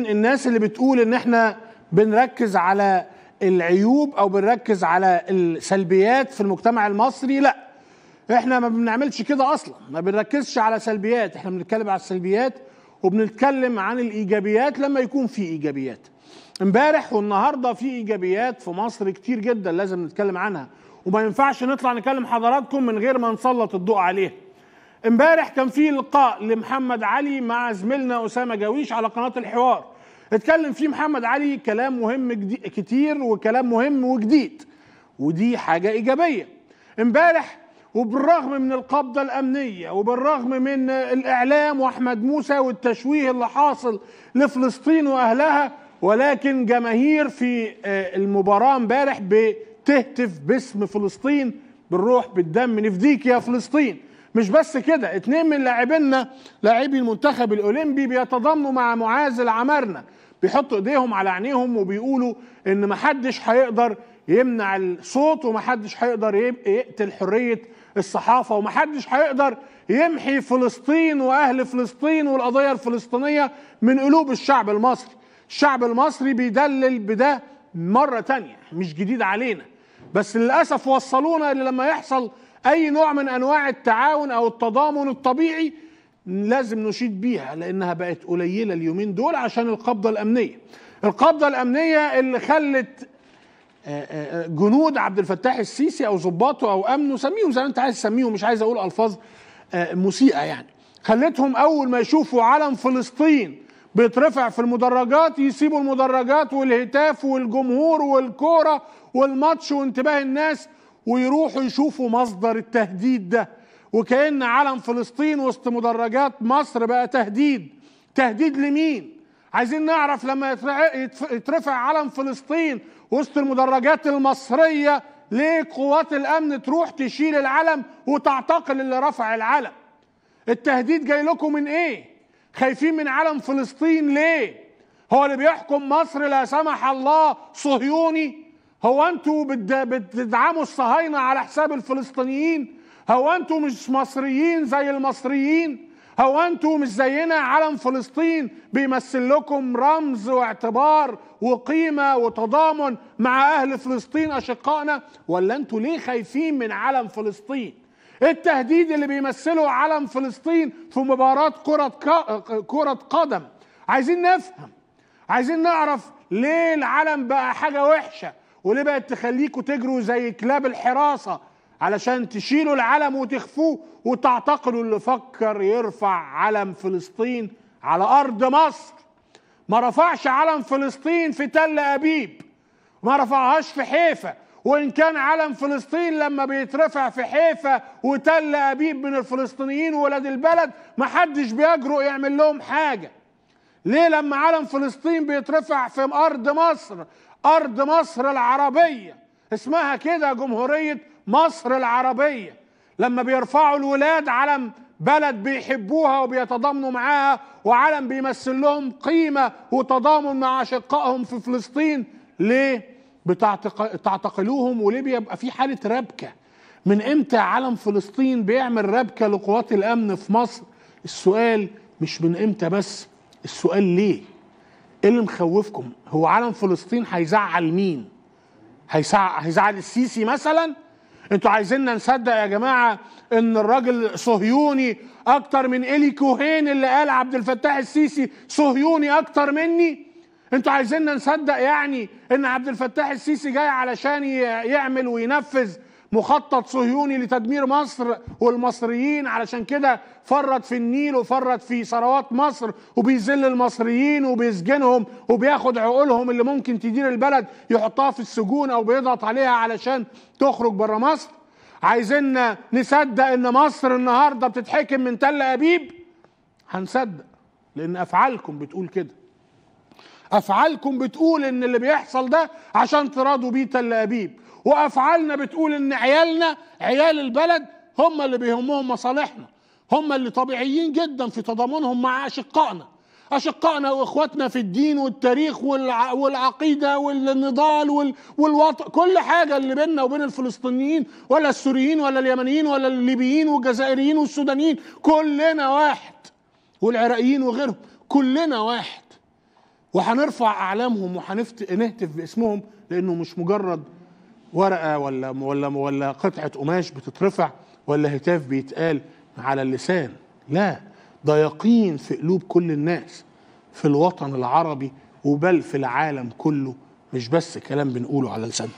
الناس اللي بتقول ان احنا بنركز على العيوب او بنركز على السلبيات في المجتمع المصري لا احنا ما بنعملش كده اصلا ما بنركزش على سلبيات احنا بنتكلم على السلبيات وبنتكلم عن الايجابيات لما يكون في ايجابيات امبارح والنهارده في ايجابيات في مصر كتير جدا لازم نتكلم عنها وما ينفعش نطلع نكلم حضراتكم من غير ما نسلط الضوء عليها امبارح كان في لقاء لمحمد علي مع زميلنا اسامه جاويش على قناه الحوار اتكلم فيه محمد علي كلام مهم كتير وكلام مهم وجديد ودي حاجه ايجابيه امبارح وبالرغم من القبضة الأمنية وبالرغم من الإعلام وأحمد موسى والتشويه اللي حاصل لفلسطين وأهلها ولكن جماهير في آه، المباراة امبارح بتهتف باسم فلسطين بالروح بالدم نفديك يا فلسطين مش بس كده اتنين من لاعبينا لاعبي المنتخب الاولمبي بيتضامنوا مع معاذ العمرنه بيحطوا ايديهم على عينيهم وبيقولوا ان محدش هيقدر يمنع الصوت ومحدش هيقدر يقتل حريه الصحافه ومحدش هيقدر يمحي فلسطين واهل فلسطين والقضيه الفلسطينيه من قلوب الشعب المصري الشعب المصري بيدلل بده مره تانية مش جديد علينا بس للاسف وصلونا ان لما يحصل اي نوع من انواع التعاون او التضامن الطبيعي لازم نشيد بيها لانها بقت قليله اليومين دول عشان القبضه الامنيه القبضه الامنيه اللي خلت آه، آه، آه، جنود عبد الفتاح السيسي او ظباطه او امنه سميهم زي ما انت عايز تسميهم مش عايز اقول الفاظ مسيئه يعني خلتهم اول ما يشوفوا علم فلسطين بيترفع في المدرجات يسيبوا المدرجات والهتاف والجمهور والكورة والماتش وانتباه الناس ويروحوا يشوفوا مصدر التهديد ده وكأن علم فلسطين وسط مدرجات مصر بقى تهديد تهديد لمين عايزين نعرف لما يترفع علم فلسطين وسط المدرجات المصرية ليه قوات الأمن تروح تشيل العلم وتعتقل اللي رفع العلم التهديد جاي لكم من ايه خايفين من علم فلسطين ليه هو اللي بيحكم مصر لا سمح الله صهيوني هو انتوا بتدعموا الصهاينه على حساب الفلسطينيين هو انتوا مش مصريين زي المصريين هو انتوا مش زينا علم فلسطين بيمثل لكم رمز واعتبار وقيمه وتضامن مع اهل فلسطين اشقائنا ولا انتوا ليه خايفين من علم فلسطين التهديد اللي بيمثله علم فلسطين في مباراة كرة كرة قدم عايزين نفهم عايزين نعرف ليه العلم بقى حاجة وحشة وليه بقت تخليكوا تجروا زي كلاب الحراسة علشان تشيلوا العلم وتخفوه وتعتقلوا اللي فكر يرفع علم فلسطين على أرض مصر ما رفعش علم فلسطين في تل أبيب ما رفعهاش في حيفا وإن كان علم فلسطين لما بيترفع في حيفا وتل أبيب من الفلسطينيين ولاد البلد محدش بيجرؤ يعمل لهم حاجة ليه لما علم فلسطين بيترفع في أرض مصر أرض مصر العربية اسمها كده جمهورية مصر العربية لما بيرفعوا الولاد علم بلد بيحبوها وبيتضامنوا معاها وعلم بيمثل لهم قيمة وتضامن مع أشقائهم في فلسطين ليه؟ بتعتقلوهم وليبيا يبقى في حاله ربكه من امتى علم فلسطين بيعمل ربكه لقوات الامن في مصر السؤال مش من امتى بس السؤال ليه ايه اللي مخوفكم هو علم فلسطين هيزعل مين هيزعل هيزعل السيسي مثلا انتوا عايزيننا نصدق يا جماعه ان الراجل صهيوني اكتر من الي كوهين اللي قال عبد الفتاح السيسي صهيوني اكتر مني انتوا عايزيننا نصدق يعني ان عبد الفتاح السيسي جاي علشان يعمل وينفذ مخطط صهيوني لتدمير مصر والمصريين علشان كده فرط في النيل وفرط في ثروات مصر وبيذل المصريين وبيسجنهم وبياخد عقولهم اللي ممكن تدير البلد يحطها في السجون او بيضغط عليها علشان تخرج بره مصر عايزيننا نصدق ان مصر النهارده بتتحكم من تل ابيب هنصدق لان افعالكم بتقول كده افعالكم بتقول ان اللي بيحصل ده عشان تراضوا بيه تل ابيب وافعالنا بتقول ان عيالنا عيال البلد هم اللي بيهمهم مصالحنا هم اللي طبيعيين جدا في تضامنهم مع اشقائنا اشقائنا واخواتنا في الدين والتاريخ والع... والعقيده والنضال وال... والوطن كل حاجه اللي بيننا وبين الفلسطينيين ولا السوريين ولا اليمنيين ولا الليبيين والجزائريين والسودانيين كلنا واحد والعراقيين وغيرهم كلنا واحد وهنرفع اعلامهم وهنهتف باسمهم لانه مش مجرد ورقه ولا ولا ولا قطعه قماش بتترفع ولا هتاف بيتقال على اللسان لا ده يقين في قلوب كل الناس في الوطن العربي وبل في العالم كله مش بس كلام بنقوله على لساننا